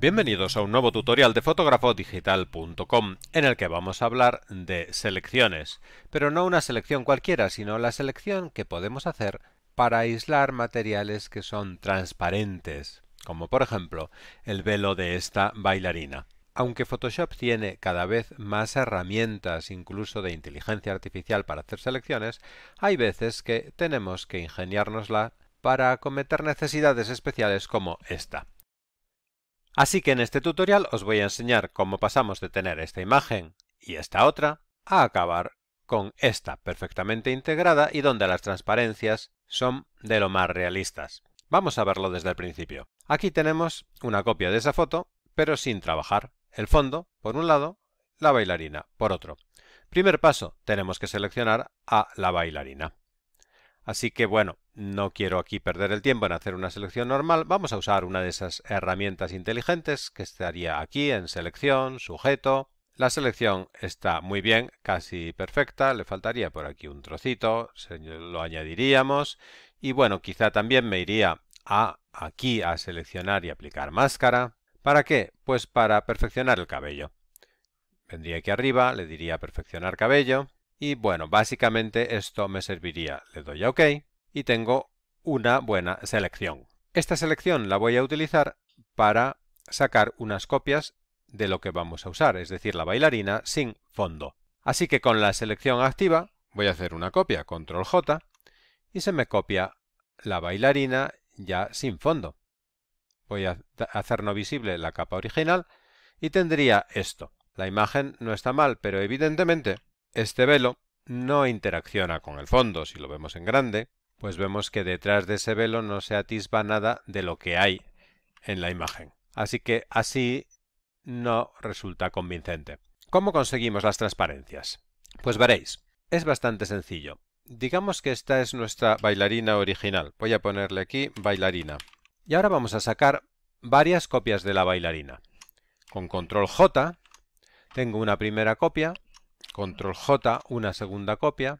Bienvenidos a un nuevo tutorial de FotógrafoDigital.com en el que vamos a hablar de selecciones, pero no una selección cualquiera, sino la selección que podemos hacer para aislar materiales que son transparentes, como por ejemplo el velo de esta bailarina. Aunque Photoshop tiene cada vez más herramientas, incluso de inteligencia artificial, para hacer selecciones, hay veces que tenemos que ingeniárnosla para acometer necesidades especiales como esta. Así que en este tutorial os voy a enseñar cómo pasamos de tener esta imagen y esta otra a acabar con esta perfectamente integrada y donde las transparencias son de lo más realistas. Vamos a verlo desde el principio. Aquí tenemos una copia de esa foto, pero sin trabajar. El fondo, por un lado, la bailarina, por otro. Primer paso, tenemos que seleccionar a la bailarina. Así que bueno, no quiero aquí perder el tiempo en hacer una selección normal. Vamos a usar una de esas herramientas inteligentes que estaría aquí en selección, sujeto. La selección está muy bien, casi perfecta. Le faltaría por aquí un trocito, lo añadiríamos. Y bueno, quizá también me iría a aquí a seleccionar y aplicar máscara. ¿Para qué? Pues para perfeccionar el cabello. Vendría aquí arriba, le diría perfeccionar cabello. Y bueno, básicamente esto me serviría. Le doy a OK y tengo una buena selección. Esta selección la voy a utilizar para sacar unas copias de lo que vamos a usar, es decir, la bailarina sin fondo. Así que con la selección activa voy a hacer una copia, control J, y se me copia la bailarina ya sin fondo. Voy a hacer no visible la capa original y tendría esto. La imagen no está mal, pero evidentemente este velo no interacciona con el fondo, si lo vemos en grande, pues vemos que detrás de ese velo no se atisba nada de lo que hay en la imagen. Así que así no resulta convincente. ¿Cómo conseguimos las transparencias? Pues veréis, es bastante sencillo. Digamos que esta es nuestra bailarina original. Voy a ponerle aquí bailarina. Y ahora vamos a sacar varias copias de la bailarina. Con control J tengo una primera copia control J, una segunda copia.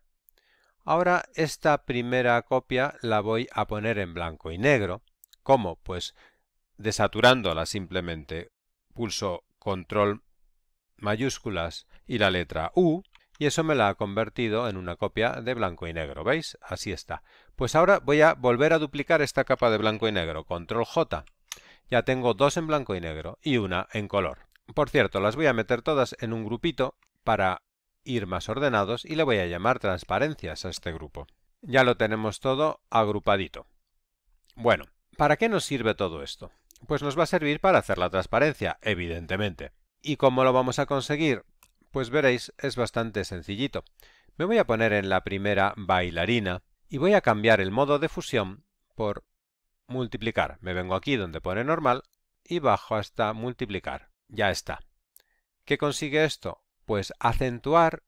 Ahora esta primera copia la voy a poner en blanco y negro. ¿Cómo? Pues desaturándola simplemente. Pulso control mayúsculas y la letra U y eso me la ha convertido en una copia de blanco y negro. ¿Veis? Así está. Pues ahora voy a volver a duplicar esta capa de blanco y negro. Control J. Ya tengo dos en blanco y negro y una en color. Por cierto, las voy a meter todas en un grupito para ir más ordenados y le voy a llamar transparencias a este grupo. Ya lo tenemos todo agrupadito. Bueno, ¿para qué nos sirve todo esto? Pues nos va a servir para hacer la transparencia, evidentemente. ¿Y cómo lo vamos a conseguir? Pues veréis, es bastante sencillito. Me voy a poner en la primera bailarina y voy a cambiar el modo de fusión por multiplicar. Me vengo aquí donde pone normal y bajo hasta multiplicar. Ya está. ¿Qué consigue esto? pues acentuar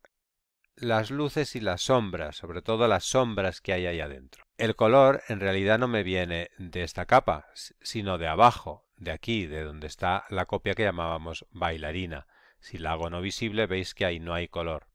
las luces y las sombras, sobre todo las sombras que hay ahí adentro. El color en realidad no me viene de esta capa, sino de abajo, de aquí, de donde está la copia que llamábamos bailarina. Si la hago no visible veis que ahí no hay color,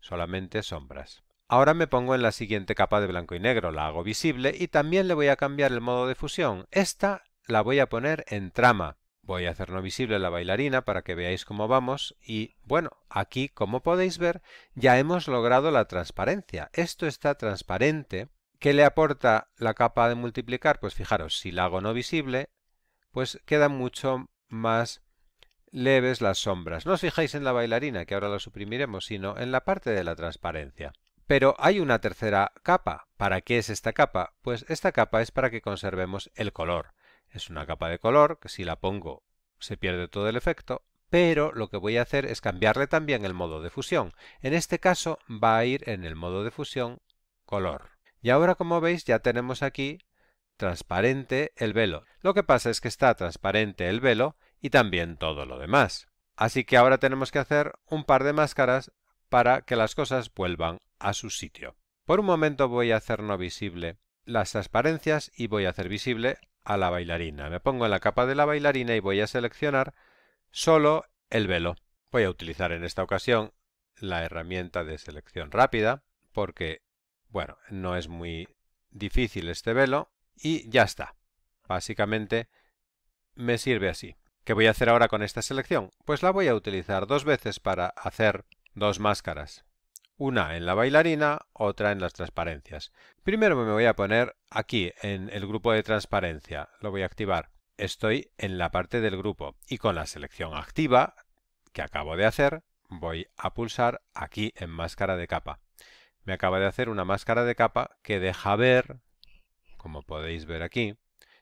solamente sombras. Ahora me pongo en la siguiente capa de blanco y negro, la hago visible y también le voy a cambiar el modo de fusión. Esta la voy a poner en trama, Voy a hacer no visible la bailarina para que veáis cómo vamos y bueno, aquí como podéis ver ya hemos logrado la transparencia. Esto está transparente. ¿Qué le aporta la capa de multiplicar? Pues fijaros, si la hago no visible, pues quedan mucho más leves las sombras. No os fijáis en la bailarina, que ahora la suprimiremos, sino en la parte de la transparencia. Pero hay una tercera capa. ¿Para qué es esta capa? Pues esta capa es para que conservemos el color. Es una capa de color que si la pongo se pierde todo el efecto, pero lo que voy a hacer es cambiarle también el modo de fusión. En este caso va a ir en el modo de fusión color. Y ahora como veis ya tenemos aquí transparente el velo. Lo que pasa es que está transparente el velo y también todo lo demás. Así que ahora tenemos que hacer un par de máscaras para que las cosas vuelvan a su sitio. Por un momento voy a hacer no visible las transparencias y voy a hacer visible a la bailarina. Me pongo en la capa de la bailarina y voy a seleccionar solo el velo. Voy a utilizar en esta ocasión la herramienta de selección rápida porque, bueno, no es muy difícil este velo y ya está. Básicamente me sirve así. ¿Qué voy a hacer ahora con esta selección? Pues la voy a utilizar dos veces para hacer dos máscaras una en la bailarina, otra en las transparencias. Primero me voy a poner aquí en el grupo de transparencia, lo voy a activar. Estoy en la parte del grupo y con la selección activa que acabo de hacer, voy a pulsar aquí en máscara de capa. Me acaba de hacer una máscara de capa que deja ver, como podéis ver aquí,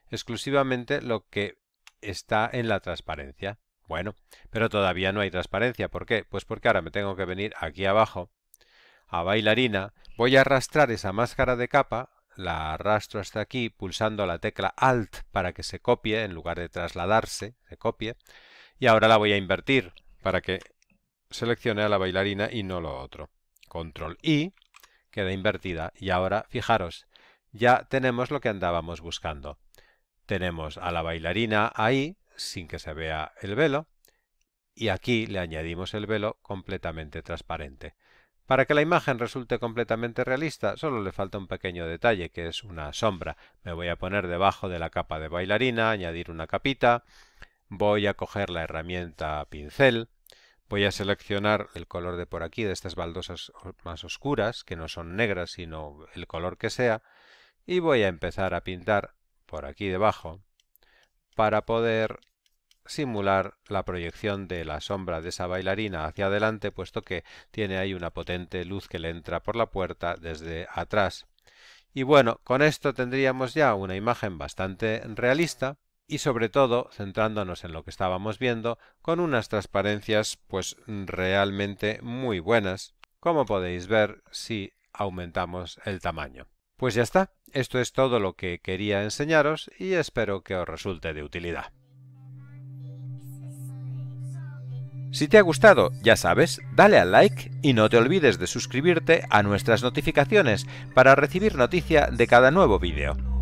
exclusivamente lo que está en la transparencia. Bueno, pero todavía no hay transparencia. ¿Por qué? Pues porque ahora me tengo que venir aquí abajo a bailarina, voy a arrastrar esa máscara de capa, la arrastro hasta aquí pulsando la tecla Alt para que se copie en lugar de trasladarse, se copie, y ahora la voy a invertir para que seleccione a la bailarina y no lo otro. Control I, queda invertida y ahora, fijaros, ya tenemos lo que andábamos buscando. Tenemos a la bailarina ahí, sin que se vea el velo, y aquí le añadimos el velo completamente transparente. Para que la imagen resulte completamente realista solo le falta un pequeño detalle que es una sombra. Me voy a poner debajo de la capa de bailarina, añadir una capita, voy a coger la herramienta pincel, voy a seleccionar el color de por aquí de estas baldosas más oscuras que no son negras sino el color que sea y voy a empezar a pintar por aquí debajo para poder simular la proyección de la sombra de esa bailarina hacia adelante, puesto que tiene ahí una potente luz que le entra por la puerta desde atrás. Y bueno, con esto tendríamos ya una imagen bastante realista y sobre todo centrándonos en lo que estábamos viendo con unas transparencias pues realmente muy buenas, como podéis ver si aumentamos el tamaño. Pues ya está, esto es todo lo que quería enseñaros y espero que os resulte de utilidad. Si te ha gustado, ya sabes, dale al like y no te olvides de suscribirte a nuestras notificaciones para recibir noticia de cada nuevo vídeo.